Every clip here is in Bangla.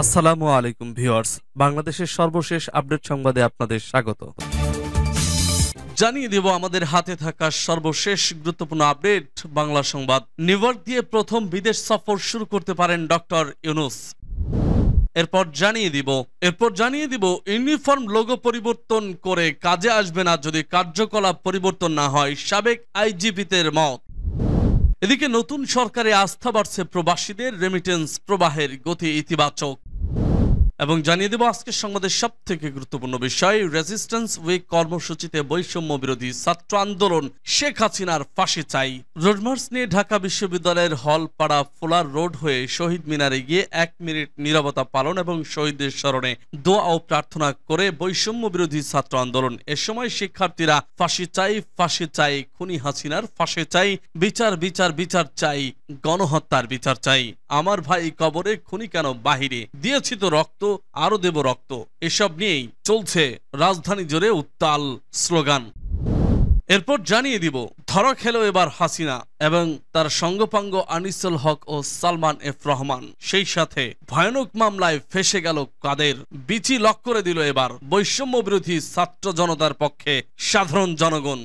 আসসালামু আলাইকুম ভিউয়ার্স বাংলাদেশের সর্বশেষ আপডেট সংবাদে আপনাদের স্বাগত জানিয়ে দেব আমাদের হাতে থাকা সর্বশেষ গুরুত্বপূর্ণ আপডেট বাংলা সংবাদ নিউইয়র্ক দিয়ে প্রথম বিদেশ সফর শুরু করতে পারেন ডক্টর ইউনুস এরপর জানিয়ে দিব এরপর জানিয়ে দিব ইউনিফর্ম লোগো পরিবর্তন করে কাজে আসবে না যদি কার্যকলাপ পরিবর্তন না হয় সাবেক আইজিপিতে মত এদিকে নতুন সরকারে আস্থা বাড়ছে প্রবাসীদের রেমিটেন্স প্রবাহের গতি ইতিবাচক এবং জানিয়ে দেব আজকের সংবাদের সব থেকে গুরুত্বপূর্ণ বিষয় রেজিস্ট্যান্স উইক কর্মসূচিতে বৈষম্য বিরোধী ছাত্র আন্দোলন শেখ হাসিনার ফাঁসি চাই রোডমার্স নিয়ে ঢাকা বিশ্ববিদ্যালয়ের হল পাড়া ফোলার রোড হয়ে শহীদ মিনারে গিয়ে এক মিনিট নিরবতা পালন এবং শহীদদের স্মরণে দোয়া ও প্রার্থনা করে বৈষম্য বিরোধী ছাত্র আন্দোলন এ সময় শিক্ষার্থীরা ফাঁসি চাই ফাঁসি চাই খুনি হাসিনার ফাঁসে চাই বিচার বিচার বিচার চাই গণহত্যার বিচার চাই আমার ভাই কবরে খুনি কেন বাহিরে দিয়েছি তো রক্ত আরো দেব রক্ত এসব নিয়েই চলছে রাজধানী জোরে উত্তাল স্লোগান এরপর জানিয়ে দিব ধরা খেলো এবার হাসিনা এবং তার সঙ্গপাঙ্গ আনিসুল হক ও সালমান এফ রহমান সেই সাথে ভয়ানক মামলায় ফেসে গেল কাদের বিচি লক করে দিল এবার বৈষম্য বিরোধী ছাত্র জনতার পক্ষে সাধারণ জনগণ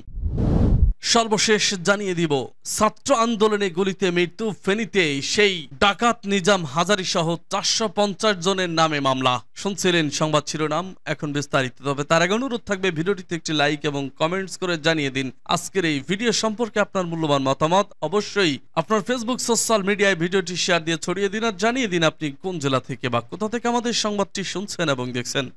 সর্বশেষ জানিয়ে দিব ছাত্র আন্দোলনে গুলিতে মৃত্যু ফেনীতে সেই ডাকাত নিজাম হাজারি সহ চারশো জনের নামে মামলা শুনছিলেন সংবাদ শিরোনাম এখন বিস্তারিত তবে তার আগে অনুরোধ থাকবে ভিডিওটিতে একটি লাইক এবং কমেন্টস করে জানিয়ে দিন আজকের এই ভিডিও সম্পর্কে আপনার মূল্যবান মতামত অবশ্যই আপনার ফেসবুক সোশ্যাল মিডিয়ায় ভিডিওটি শেয়ার দিয়ে ছড়িয়ে দিন আর জানিয়ে দিন আপনি কোন জেলা থেকে বা কোথা থেকে আমাদের সংবাদটি শুনছেন এবং দেখছেন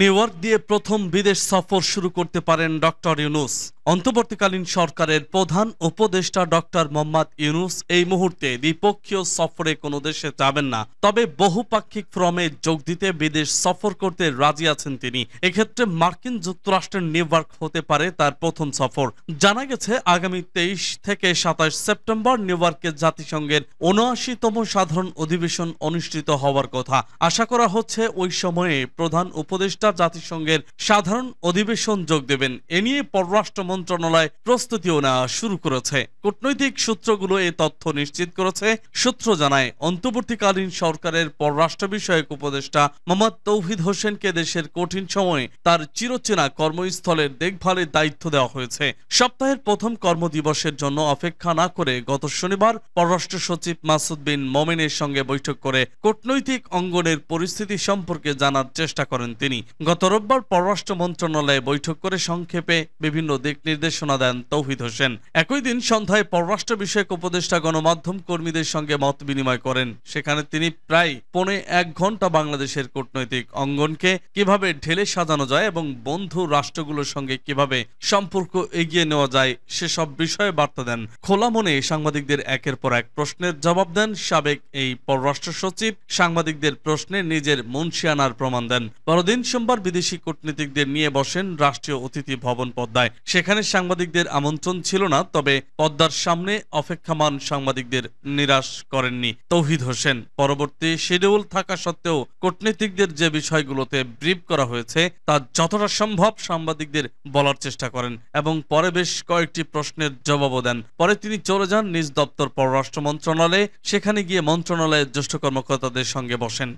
নিউ ইয়র্ক দিয়ে প্রথম বিদেশ সফর শুরু করতে পারেন ডক্টর ইউনুস অন্তর্বর্তীকালীন সরকারের প্রধান উপদেষ্টা ডক্টর মোহাম্মদ ইউনুস এই মুহূর্তে দ্বিপক্ষীয় সফরে কোনো দেশে যাবেন না তবে বহুপাক্ষিক ফ্রমে যোগ দিতে বিদেশ সফর করতে রাজি আছেন তিনি এক্ষেত্রে মার্কিন যুক্তরাষ্ট্রের নিউইয়র্ক হতে পারে তার প্রথম সফর জানা গেছে আগামী তেইশ থেকে সাতাশ সেপ্টেম্বর নিউইয়র্কে জাতিসংঘের উনআশিতম সাধারণ অধিবেশন অনুষ্ঠিত হওয়ার কথা আশা করা হচ্ছে ওই সময়ে প্রধান উপদেষ্টা জাতিসংঘের সাধারণ অধিবেশন যোগ দেবেন এ নিয়ে পররাষ্ট্র মন্ত্রণালয় প্রস্তুতিও নেওয়া শুরু করেছে কূটনৈতিক সূত্রগুলো এ তথ্য নিশ্চিত করেছে সূত্র জানায় অন্তর্বর্তীকালীন সরকারের পররাষ্ট্র বিষয়ক উপদেষ্টা মোহাম্মদ তৌহিদ হোসেনকে দেশের কঠিন সময়ে তার চিরচেনা কর্মস্থলের দেখভালের দায়িত্ব দেওয়া হয়েছে সপ্তাহের প্রথম কর্মদিবসের জন্য অপেক্ষা না করে গত শনিবার পররাষ্ট্র সচিব মাসুদ বিন মমিনের সঙ্গে বৈঠক করে কূটনৈতিক অঙ্গনের পরিস্থিতি সম্পর্কে জানার চেষ্টা করেন তিনি গত রোববার পররাষ্ট্র মন্ত্রণালয়ে বৈঠক করে সংক্ষেপে বিভিন্ন দিক নির্দেশনা দেন তৌহিদ হোসেন একই দিন সন্ধ্যায় পররাষ্ট্র বিষয়ক উপদেষ্টা গণমাধ্যম কর্মীদের সঙ্গে মত বিনিময় করেন সেখানে তিনি প্রায় পৌনে এক ঘন্টা বাংলাদেশের কূটনৈতিক অঙ্গনকে কিভাবে ঢেলে সাজানো যায় এবং বন্ধু রাষ্ট্রগুলোর সঙ্গে কিভাবে সম্পর্ক এগিয়ে নেওয়া যায় সেসব বিষয়ে বার্তা দেন খোলা মনে সাংবাদিকদের একের পর এক প্রশ্নের জবাব দেন সাবেক এই পররাষ্ট্র সচিব সাংবাদিকদের প্রশ্নে নিজের মুন্সিয়ানার প্রমাণ দেন পরদিন সোমবার বিদেশি কূটনীতিকদের নিয়ে বসেন রাষ্ট্রীয় অতিথি ভবন পদ্মায় সেখানে সেখানে সাংবাদিকদের আমন্ত্রণ ছিল না তবে পদ্মার সামনে অপেক্ষামান সাংবাদিকদের নিরাশ করেননি তৌহিদ হোসেন পরবর্তী শিডিউল থাকা সত্ত্বেও কূটনীতিকদের যে বিষয়গুলোতে ব্রিফ করা হয়েছে তা যতটা সম্ভব সাংবাদিকদের বলার চেষ্টা করেন এবং পরে বেশ কয়েকটি প্রশ্নের জবাবও দেন পরে তিনি চলে যান নিজ দপ্তর পররাষ্ট্র মন্ত্রণালয়ে সেখানে গিয়ে মন্ত্রণালয়ের জ্যেষ্ঠ কর্মকর্তাদের সঙ্গে বসেন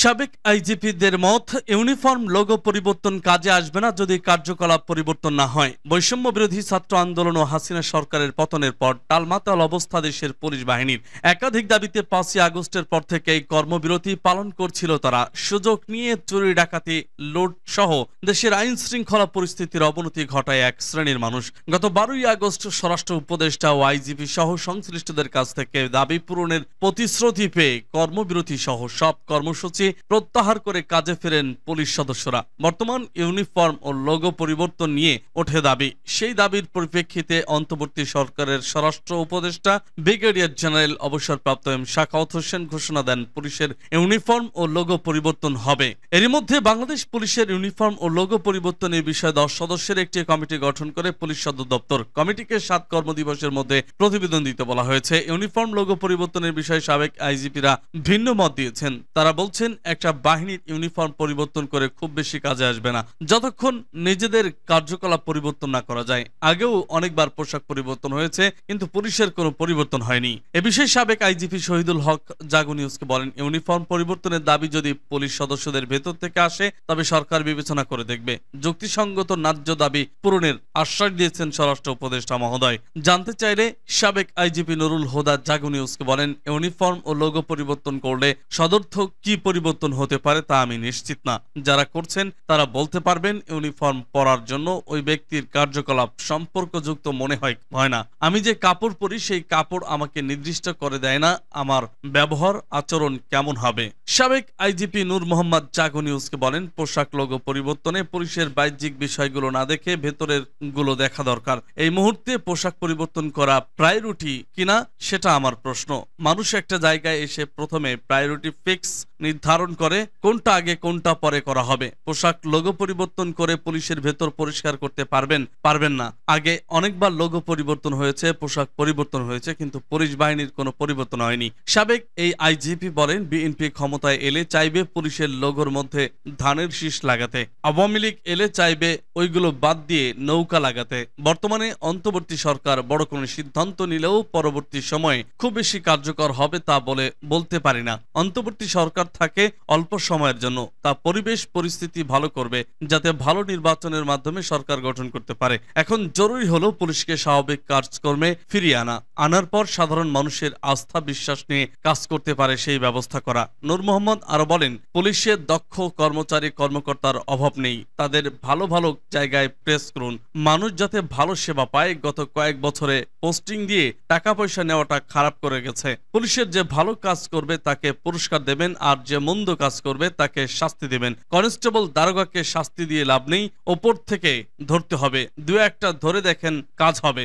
সাবেক আইজিপিদের মত ইউনিফর্ম লোগো পরিবর্তন কাজে আসবে না যদি কার্যকলাপ পরিবর্তন না হয় বৈষম্য বিরোধী ছাত্র আন্দোলন ও হাসিনা সরকারের পতনের পর টালমাতাল অবস্থা দেশের পুলিশ বাহিনীর একাধিক দাবিতে পাঁচই আগস্টের পর থেকে এই কর্মবিরতি পালন করছিল তারা সুযোগ নিয়ে চুরি ডাকাতি লোড সহ দেশের আইন শৃঙ্খলা পরিস্থিতির অবনতি ঘটায় এক শ্রেণীর মানুষ গত বারোই আগস্ট স্বরাষ্ট্র উপদেষ্টা ও আইজিপি সহ সংশ্লিষ্টদের কাছ থেকে দাবি পূরণের প্রতিশ্রুতি পেয়ে কর্মবিরতি সহ সব কর্মসূচি কাছে প্রত্যাহার করে কাজে ফেরেন পুলিশ সদস্যরা বর্তমান ইউনিফর্ম ও লোগো পরিবর্তন নিয়ে ওঠে দাবি সেই দাবির পরিপ্রেক্ষিতে অন্তর্বর্তী সরকারের স্বরাষ্ট্র উপদেষ্টা ব্রিগেডিয়ার জেনারেল অবসরপ্রাপ্ত এম শাখাওত হোসেন ঘোষণা দেন পুলিশের ইউনিফর্ম ও লোগো পরিবর্তন হবে এরই মধ্যে বাংলাদেশ পুলিশের ইউনিফর্ম ও লোগো পরিবর্তনের বিষয়ে দশ সদস্যের একটি কমিটি গঠন করে পুলিশ সদর দপ্তর কমিটিকে সাত কর্মদিবসের মধ্যে প্রতিবেদন দিতে বলা হয়েছে ইউনিফর্ম লোগো পরিবর্তনের বিষয়ে সাবেক আইজিপিরা ভিন্ন মত দিয়েছেন তারা বলছেন দিন একটা বাহিনীর ইউনিফর্ম পরিবর্তন করে খুব বেশি কাজে আসবে না যতক্ষণ নিজেদের কার্যকলাপ পরিবর্তন না করা যায় আগেও অনেকবার পোশাক পরিবর্তন হয়েছে কিন্তু পুলিশের কোনো পরিবর্তন হয়নি এ বিষয়ে সাবেক আইজিপি শহীদুল হক জাগু নিউজকে বলেন ইউনিফর্ম পরিবর্তনের দাবি যদি পুলিশ সদস্যদের ভেতর থেকে আসে তবে সরকার বিবেচনা করে দেখবে যুক্তিসঙ্গত ন্যায্য দাবি পূরণের আশ্বাস দিয়েছেন স্বরাষ্ট্র উপদেষ্টা মহোদয় জানতে চাইলে সাবেক আইজিপি নুরুল হোদা জাগু নিউজকে বলেন ইউনিফর্ম ও লোগো পরিবর্তন করলে সদর্থ কি পরিবর্তন পরিবর্তন হতে পারে তা আমি নিশ্চিত না যারা করছেন তারা বলতে পারবেন ইউনিফর্ম পরার জন্য ওই ব্যক্তির কার্যকলাপ সম্পর্কযুক্ত মনে হয় হয় না আমি যে কাপড় পরি সেই কাপড় আমাকে নির্দিষ্ট করে দেয় না আমার ব্যবহার আচরণ কেমন হবে সাবেক আইজিপি নূর মোহাম্মদ চাকু নিউজকে বলেন পোশাক লোগো পরিবর্তনে পুলিশের বাহ্যিক বিষয়গুলো না দেখে ভেতরের গুলো দেখা দরকার এই মুহূর্তে পোশাক পরিবর্তন করা প্রায়োরিটি কিনা সেটা আমার প্রশ্ন মানুষ একটা জায়গায় এসে প্রথমে প্রায়োরিটি ফিক্স নির্ধারণ ধারণ করে কোনটা আগে কোনটা পরে করা হবে পোশাক লোগো পরিবর্তন করে পুলিশের ভেতর পরিষ্কার করতে পারবেন পারবেন না আগে অনেকবার লোগো পরিবর্তন হয়েছে পোশাক পরিবর্তন হয়েছে কিন্তু পুলিশ বাহিনীর কোনো পরিবর্তন হয়নি সাবেক এই আইজিপি বলেন বিএনপি ক্ষমতায় এলে চাইবে পুলিশের লোগোর মধ্যে ধানের শীষ লাগাতে আওয়ামী লীগ এলে চাইবে ওইগুলো বাদ দিয়ে নৌকা লাগাতে বর্তমানে অন্তর্বর্তী সরকার বড় কোনো সিদ্ধান্ত নিলেও পরবর্তী সময়ে খুব বেশি কার্যকর হবে তা বলে বলতে পারি না অন্তর্বর্তী সরকার থাকে থাকে অল্প সময়ের জন্য তা পরিবেশ পরিস্থিতি ভালো করবে যাতে ভালো নির্বাচনের মাধ্যমে সরকার গঠন করতে পারে এখন জরুরি হলো পুলিশকে স্বাভাবিক কাজকর্মে ফিরিয়ে আনা আনার পর সাধারণ মানুষের আস্থা বিশ্বাস নিয়ে কাজ করতে পারে সেই ব্যবস্থা করা নূর মোহাম্মদ আরো বলেন পুলিশের দক্ষ কর্মচারী কর্মকর্তার অভাব নেই তাদের ভালো ভালো জায়গায় প্রেস করুন মানুষ যাতে ভালো সেবা পায় গত কয়েক বছরে পোস্টিং দিয়ে টাকা পয়সা নেওয়াটা খারাপ করে গেছে পুলিশের যে ভালো কাজ করবে তাকে পুরস্কার দেবেন আর যে মন্দ কাজ করবে তাকে শাস্তি দেবেন কনস্টেবল দারোগাকে শাস্তি দিয়ে লাভ নেই ওপর থেকে ধরতে হবে দু একটা ধরে দেখেন কাজ হবে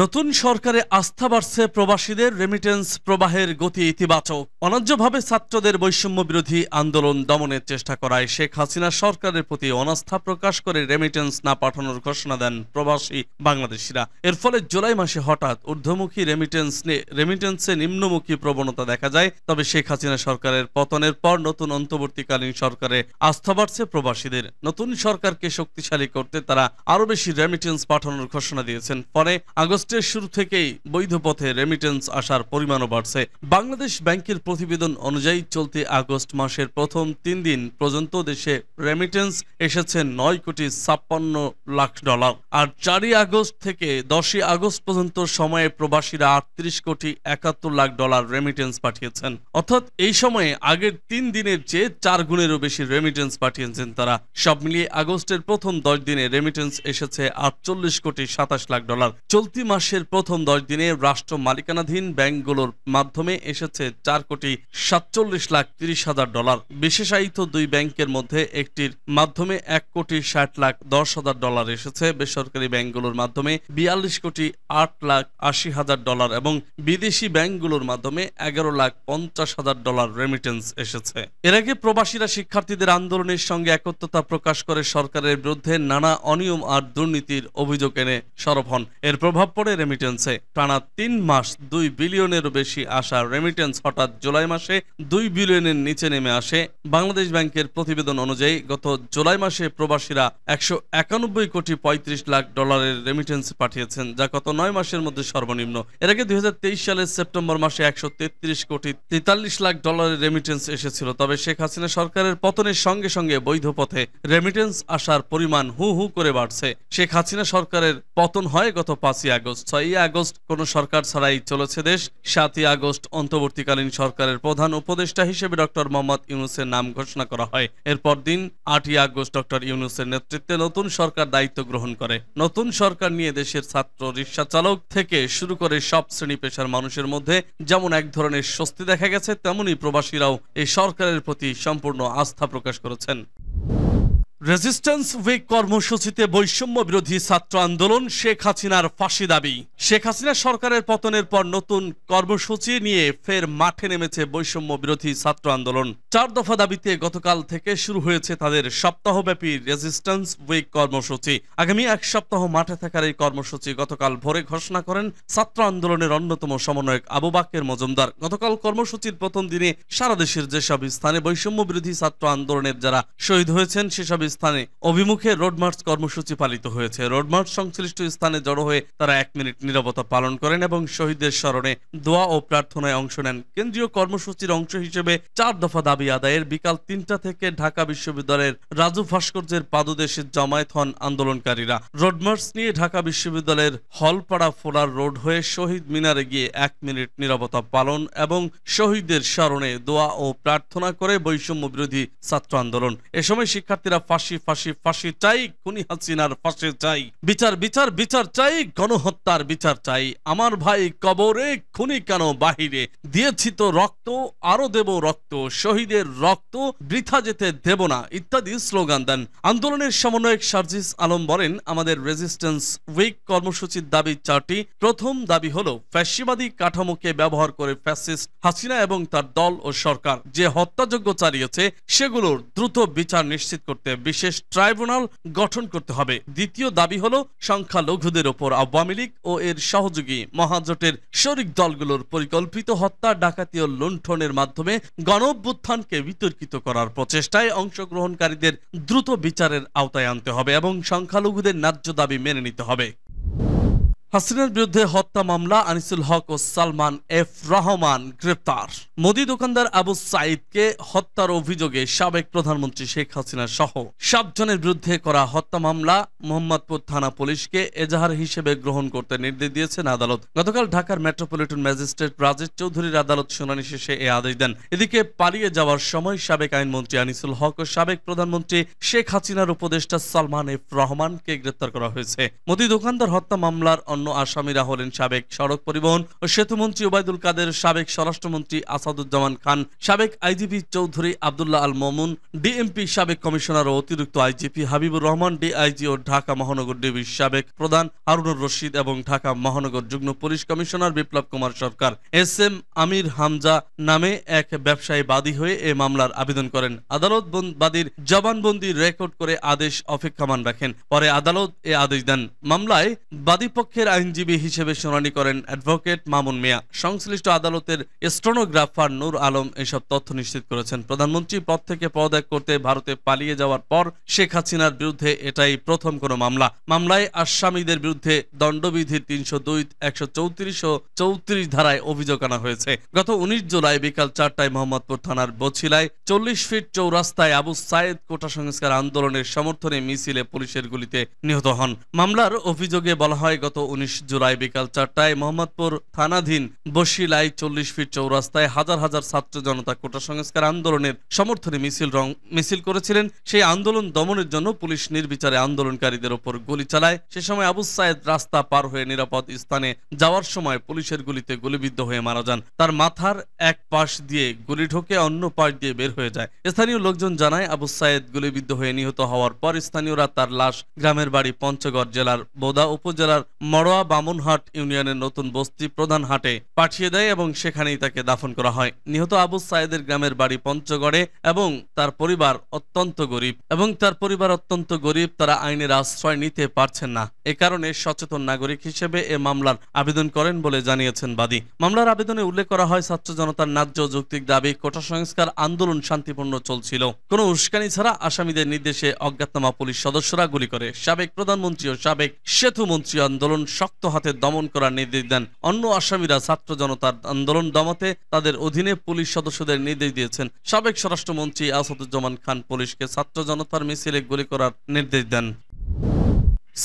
নতুন সরকারে আস্থা বাড়ছে প্রবাসীদের রেমিটেন্স প্রবাহের গতি ইতিবাচক অনাজ্যভাবে ছাত্রদের বৈষম্য বিরোধী আন্দোলন দমনের চেষ্টা করায় শেখ হাসিনা সরকারের প্রতি অনাস্থা প্রকাশ করে রেমিটেন্স না পাঠানোর ঘোষণা দেন প্রবাসী বাংলাদেশিরা এর ফলে জুলাই মাসে হঠাৎ ঊর্ধ্বমুখী রেমিটেন্স রেমিটেন্সে নিম্নমুখী প্রবণতা দেখা যায় তবে শেখ হাসিনা সরকারের পতনের পর নতুন অন্তর্বর্তীকালীন সরকারে আস্থা বাড়ছে প্রবাসীদের নতুন সরকারকে শক্তিশালী করতে তারা আরও বেশি রেমিটেন্স পাঠানোর ঘোষণা দিয়েছেন পরে আগস্ট আগস্টের শুরু থেকেই বৈধ পথে রেমিটেন্স আসার পরিমাণও বাড়ছে বাংলাদেশ ব্যাংকের প্রতিবেদন অনুযায়ী চলতি আগস্ট মাসের প্রথম তিন দিন পর্যন্ত দেশে রেমিটেন্স এসেছে নয় কোটি ছাপ্পান্ন লাখ ডলার আর চারই আগস্ট থেকে দশই আগস্ট পর্যন্ত সময়ে প্রবাসীরা আটত্রিশ কোটি একাত্তর লাখ ডলার রেমিটেন্স পাঠিয়েছেন অর্থাৎ এই সময়ে আগের তিন দিনের চেয়ে চার গুণেরও বেশি রেমিটেন্স পাঠিয়েছেন তারা সব মিলিয়ে আগস্টের প্রথম দশ দিনে রেমিটেন্স এসেছে আটচল্লিশ কোটি সাতাশ লাখ ডলার চলতি মাসের প্রথম দশ দিনে রাষ্ট্র মালিকানাধীন ব্যাংকগুলোর মাধ্যমে এসেছে চার কোটি সাতচল্লিশ লাখ তিরিশ হাজার ডলার বিশেষায়িত দুই ব্যাংকের মধ্যে একটির মাধ্যমে এক কোটি ষাট লাখ দশ হাজার ডলার এসেছে বেসরকারি ব্যাংকগুলোর মাধ্যমে বিয়াল্লিশ কোটি আট লাখ আশি হাজার ডলার এবং বিদেশি ব্যাংকগুলোর মাধ্যমে এগারো লাখ পঞ্চাশ হাজার ডলার রেমিটেন্স এসেছে এর আগে প্রবাসীরা শিক্ষার্থীদের আন্দোলনের সঙ্গে একত্রতা প্রকাশ করে সরকারের বিরুদ্ধে নানা অনিয়ম আর দুর্নীতির অভিযোগ এনে সরব হন এর প্রভাব কাপড়ে রেমিটেন্সে টানা তিন মাস দুই বিলিয়নেরও বেশি আসা রেমিটেন্স হঠাৎ জুলাই মাসে দুই বিলিয়নের নিচে নেমে আসে বাংলাদেশ ব্যাংকের প্রতিবেদন অনুযায়ী গত জুলাই মাসে প্রবাসীরা একশো কোটি পঁয়ত্রিশ লাখ ডলারের রেমিটেন্স পাঠিয়েছেন যা গত নয় মাসের মধ্যে সর্বনিম্ন এর আগে দুই সালের সেপ্টেম্বর মাসে একশো কোটি তেতাল্লিশ লাখ ডলারের রেমিটেন্স এসেছিল তবে শেখ হাসিনা সরকারের পতনের সঙ্গে সঙ্গে বৈধ পথে রেমিটেন্স আসার পরিমাণ হু হু করে বাড়ছে শেখ হাসিনা সরকারের পতন হয় গত পাঁচই আগস্ট আগস্ট ছয়ই আগস্ট কোন সরকার ছাড়াই চলেছে দেশ সাতই আগস্ট অন্তর্বর্তীকালীন সরকারের প্রধান উপদেষ্টা হিসেবে ডক্টর মোহাম্মদ ইউনুসের নাম ঘোষণা করা হয় এরপর দিন আটই আগস্ট ডক্টর ইউনুসের নেতৃত্বে নতুন সরকার দায়িত্ব গ্রহণ করে নতুন সরকার নিয়ে দেশের ছাত্র রিক্সা চালক থেকে শুরু করে সব শ্রেণী পেশার মানুষের মধ্যে যেমন এক ধরনের স্বস্তি দেখা গেছে তেমনই প্রবাসীরাও এই সরকারের প্রতি সম্পূর্ণ আস্থা প্রকাশ করেছেন রেজিস্ট্যান্স উইক কর্মসূচিতে বৈষম্য বিরোধী ছাত্র আন্দোলন শেখ হাসিনার ফাঁসি দাবি শেখ হাসিনা সরকারের পতনের পর নতুন কর্মসূচি নিয়ে ফের মাঠে নেমেছে বৈষম্য বিরোধী ছাত্র আন্দোলন চার দফা দাবিতে গতকাল থেকে শুরু হয়েছে তাদের সপ্তাহব্যাপী রেজিস্ট্যান্স উইক কর্মসূচি আগামী এক সপ্তাহ মাঠে থাকার এই কর্মসূচি গতকাল ভোরে ঘোষণা করেন ছাত্র আন্দোলনের অন্যতম সমন্বয়ক আবু বাকের মজুমদার গতকাল কর্মসূচির প্রথম দিনে সারা দেশের যেসব স্থানে বৈষম্য বিরোধী ছাত্র আন্দোলনের যারা শহীদ হয়েছেন সেসব স্থানে অভিমুখে রোড মার্চ কর্মসূচি পালিত হয়েছে রোড মার্চ সংশ্লিষ্ট স্থানে জড়ো হয়ে তারা এক মিনিট নিরবতা পালন করেন এবং শহীদদের স্মরণে দোয়া ও প্রার্থনায় অংশ নেন কেন্দ্রীয় কর্মসূচির অংশ হিসেবে চার দফা দাবি আদায়ের বিকাল তিনটা থেকে ঢাকা বিশ্ববিদ্যালয়ের রাজু ভাস্কর্যের পাদদেশে জমায়েত হন আন্দোলনকারীরা রোড মার্চ নিয়ে ঢাকা বিশ্ববিদ্যালয়ের হলপাড়া ফোলার রোড হয়ে শহীদ মিনারে গিয়ে এক মিনিট নিরবতা পালন এবং শহীদদের স্মরণে দোয়া ও প্রার্থনা করে বৈষম্য বিরোধী ছাত্র আন্দোলন এ সময় শিক্ষার্থীরা ফাঁস ফাঁসি ফাঁসি ফাঁসি চাই খুনি হাসিনার ফাঁসি চাই বিচার বিচার বিচার চাই গণহত্যার বিচার চাই আমার ভাই কবরে এক্ষুনি কেন বাহিরে দিয়েছি তো রক্ত আরো দেব রক্ত শহীদের রক্ত বৃথা যেতে দেব না ইত্যাদি স্লোগান দেন আন্দোলনের সমন্বয়ক সার্জিস আলম বলেন আমাদের রেজিস্ট্যান্স উইক কর্মসূচির দাবি চারটি প্রথম দাবি হল ফ্যাসিবাদী কাঠামোকে ব্যবহার করে ফ্যাসিস্ট হাসিনা এবং তার দল ও সরকার যে হত্যাযোগ্য চালিয়েছে সেগুলোর দ্রুত বিচার নিশ্চিত করতে বিশেষ ট্রাইব্যুনাল গঠন করতে হবে দ্বিতীয় দাবি হল সংখ্যালঘুদের ওপর আওয়ামী লীগ ও এর সহযোগী মহাজোটের শরিক দলগুলোর পরিকল্পিত হত্যা ডাকাতি ও লুণ্ঠনের মাধ্যমে গণ বিতর্কিত করার প্রচেষ্টায় অংশগ্রহণকারীদের দ্রুত বিচারের আওতায় আনতে হবে এবং সংখ্যালঘুদের ন্যায্য দাবি মেনে নিতে হবে হাসিনের বিরুদ্ধে হত্যা মামলা আনিসুল হক ও সালমান এফ রহমান গ্রেপ্তার মোদি দোকানদার আবু সাইদকে হত্যার অভিযোগে সাবেক প্রধানমন্ত্রী শেখ হাসিনা সহ সাতজনের বিরুদ্ধে করা হত্যা মামলা মোহাম্মদপুর থানা পুলিশকে এজাহার হিসেবে গ্রহণ করতে নির্দেশ দিয়েছেন আদালত গতকাল ঢাকার মেট্রোপলিটন ম্যাজিস্ট্রেট রাজেশ চৌধুরীর আদালত শুনানি শেষে এ আদেশ দেন এদিকে পালিয়ে যাওয়ার সময় সাবেক আইনমন্ত্রী আনিসুল হক ও সাবেক প্রধানমন্ত্রী শেখ হাসিনার উপদেষ্টা সালমান এফ রহমানকে গ্রেপ্তার করা হয়েছে মোদি দোকানদার হত্যা মামলার অন্য অন্যান্য আসামিরা হলেন সাবেক সড়ক পরিবহন ও সেতুমন্ত্রী ওবায়দুল কাদের সাবেক স্বরাষ্ট্রমন্ত্রী আসাদুজ্জামান খান সাবেক আইজিপি চৌধুরী আবদুল্লাহ আল মমুন ডিএমপি সাবেক কমিশনার ও অতিরিক্ত আইজিপি হাবিবুর রহমান ডিআইজি ও ঢাকা মহানগর ডিবির সাবেক প্রধান হারুনুর রশিদ এবং ঢাকা মহানগর যুগ্ম পুলিশ কমিশনার বিপ্লব কুমার সরকার এস এম আমির হামজা নামে এক ব্যবসায়ী বাদী হয়ে এ মামলার আবেদন করেন আদালত বাদীর জবানবন্দি রেকর্ড করে আদেশ অপেক্ষমান রাখেন পরে আদালত এ আদেশ দেন মামলায় বাদীপক্ষের আইনজীবী হিসেবে শুনানি করেন অ্যাডভোকেট মামুন মিয়া সংশ্লিষ্ট আদালতের স্টোনোগ্রাফার নূর আলম এসব তথ্য নিশ্চিত করেছেন প্রধানমন্ত্রী পদ থেকে পদত্যাগ করতে ভারতে পালিয়ে যাওয়ার পর শেখ হাসিনার বিরুদ্ধে এটাই প্রথম কোনো মামলা মামলায় আসামিদের বিরুদ্ধে দণ্ডবিধির তিনশো দুই একশো চৌত্রিশ ও চৌত্রিশ ধারায় অভিযোগ আনা হয়েছে গত উনিশ জুলাই বিকাল চারটায় মোহাম্মদপুর থানার বছিলায় চল্লিশ ফিট চৌরাস্তায় আবু সায়েদ কোটা সংস্কার আন্দোলনের সমর্থনে মিছিলে পুলিশের গুলিতে নিহত হন মামলার অভিযোগে বলা হয় গত উনিশ উনিশ জুলাই বিকাল চারটায় মোহাম্মদপুর থানাধীন বসিলাই চল্লিশ ফিট চৌরাস্তায় হাজার হাজার ছাত্র জনতা কোটা সংস্কার আন্দোলনের সমর্থনে মিছিল রং মিছিল করেছিলেন সেই আন্দোলন দমনের জন্য পুলিশ নির্বিচারে আন্দোলনকারীদের ওপর গুলি চালায় সে সময় আবু সায়েদ রাস্তা পার হয়ে নিরাপদ স্থানে যাওয়ার সময় পুলিশের গুলিতে গুলিবিদ্ধ হয়ে মারা যান তার মাথার এক পাশ দিয়ে গুলি ঢোকে অন্য পাশ দিয়ে বের হয়ে যায় স্থানীয় লোকজন জানায় আবু সায়েদ গুলিবিদ্ধ হয়ে নিহত হওয়ার পর স্থানীয়রা তার লাশ গ্রামের বাড়ি পঞ্চগড় জেলার বোদা উপজেলার নড়োয়া বামুনহাট ইউনিয়নের নতুন বস্তি প্রধান হাটে পাঠিয়ে দেয় এবং সেখানেই তাকে দাফন করা হয় নিহত আবু সাইদের গ্রামের বাড়ি পঞ্চগড়ে এবং তার পরিবার অত্যন্ত গরিব এবং তার পরিবার অত্যন্ত গরিব তারা আইনের আশ্রয় নিতে পারছেন না এ কারণে সচেতন নাগরিক হিসেবে এ মামলার আবেদন করেন বলে জানিয়েছেন বাদী মামলার আবেদনে উল্লেখ করা হয় ছাত্র জনতার ন্যায্য যৌক্তিক দাবি কোটা সংস্কার আন্দোলন শান্তিপূর্ণ চলছিল কোনো উস্কানি ছাড়া আসামিদের নির্দেশে অজ্ঞাতনামা পুলিশ সদস্যরা গুলি করে সাবেক প্রধানমন্ত্রী ও সাবেক সেতু মন্ত্রী আন্দোলন শক্ত হাতে দমন করার নির্দেশ দেন অন্য আসামিরা ছাত্র জনতার আন্দোলন দমাতে তাদের অধীনে পুলিশ সদস্যদের নির্দেশ দিয়েছেন সাবেক স্বরাষ্ট্রমন্ত্রী আসাদুজ্জামান খান পুলিশকে ছাত্র জনতার মিছিলে গুলি করার নির্দেশ দেন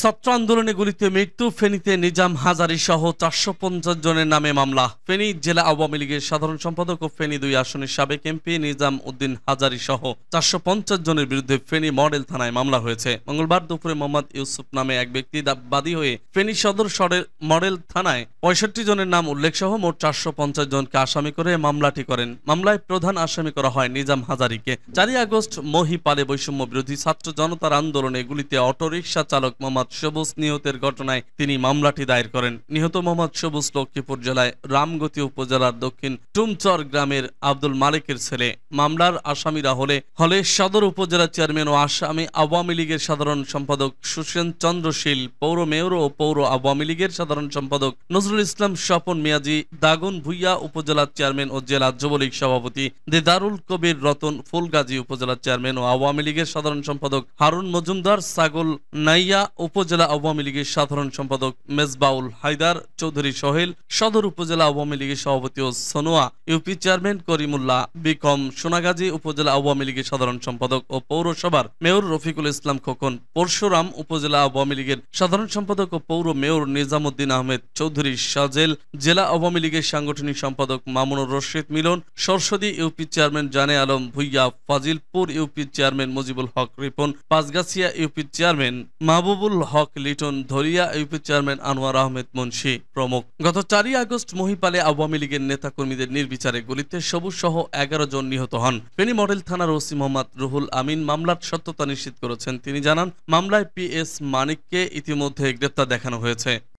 ছাত্র আন্দোলনে গুলিতে মৃত্যু ফেনীতে নিজাম হাজারি সহ চারশো পঞ্চাশ জনের নামে মামলা ফেনী জেলা আওয়ামী লীগের সাধারণ সম্পাদক ও ফেনী দুই আসনের সাবেক এমপি নিজাম উদ্দিন হাজারি সহ চারশো পঞ্চাশ জনের বিরুদ্ধে ফেনী মডেল থানায় মামলা হয়েছে মঙ্গলবার দুপুরে মোহাম্মদ ইউসুফ নামে এক ব্যক্তি বাদী হয়ে ফেনী সদর সরের মডেল থানায় পঁয়ষট্টি জনের নাম উল্লেখ সহ মোট চারশো পঞ্চাশ জনকে আসামি করে মামলাটি করেন মামলায় প্রধান আসামি করা হয় নিজাম হাজারিকে চারই আগস্ট মহিপালে বৈষম্য বিরোধী ছাত্র জনতার আন্দোলনে গুলিতে অটোরিকশা চালক মোহাম্মদ মোহাম্মদ সবুজ নিহতের ঘটনায় তিনি মামলাটি দায়ের করেন নিহত মোহাম্মদ সবুজ লক্ষ্মীপুর জেলায় রামগতি উপজেলার দক্ষিণ টুমচর গ্রামের আব্দুল মালিকের ছেলে মামলার আসামিরা হলে হলে সদর উপজেলা চেয়ারম্যান ও আসামি আওয়ামী লীগের সাধারণ সম্পাদক সুসেন চন্দ্রশীল পৌর মেয়র ও পৌর আওয়ামী লীগের সাধারণ সম্পাদক নজরুল ইসলাম স্বপন মিয়াজি দাগন ভুইয়া উপজেলা চেয়ারম্যান ও জেলা যুবলীগ সভাপতি দেদারুল কবির রতন ফুলগাজী উপজেলা চেয়ারম্যান ও আওয়ামী লীগের সাধারণ সম্পাদক হারুন মজুমদার সাগল নাইয়া ও উপজেলা আওয়ামী লীগের সাধারণ সম্পাদক মেজবাউল হায়দার চৌধুরী সোহেল সদর উপজেলা আওয়ামী লীগের সভাপতি ও সোনোয়া ইউপি চেয়ারম্যান করিমুল্লাহ বিকম সোনাগাজী উপজেলা আওয়ামী লীগের সাধারণ সম্পাদক ও পৌরসভার মেয়র রফিকুল ইসলাম খোকন পরশুরাম উপজেলা আওয়ামী লীগের সাধারণ সম্পাদক ও পৌর মেয়র নিজামুদ্দিন আহমেদ চৌধুরী সাজেল জেলা আওয়ামী লীগের সাংগঠনিক সম্পাদক Mamunur Rashid Milan Saraswati UP chairman Jane Alam Bhuiyan Fazilpur UP chairman Mujibul Haq Ripon Panchgachhia UP chairman Mahbubul Abdul Haq Liton Dhoria UP chairman Anwar Ahmed Munshi প্রমুখ গত চারই আগস্ট মহিপালে আওয়ামী লীগের নেতাকর্মীদের নির্বিচারে গুলিতে সবুজ সহ এগারো জন নিহত হন ফেনী মডেল থানার ওসি মোহাম্মদ রুহুল আমিন মামলার সত্যতা নিশ্চিত করেছেন তিনি জানান মামলায় পি এস মানিককে ইতিমধ্যে গ্রেপ্তার দেখানো হয়েছে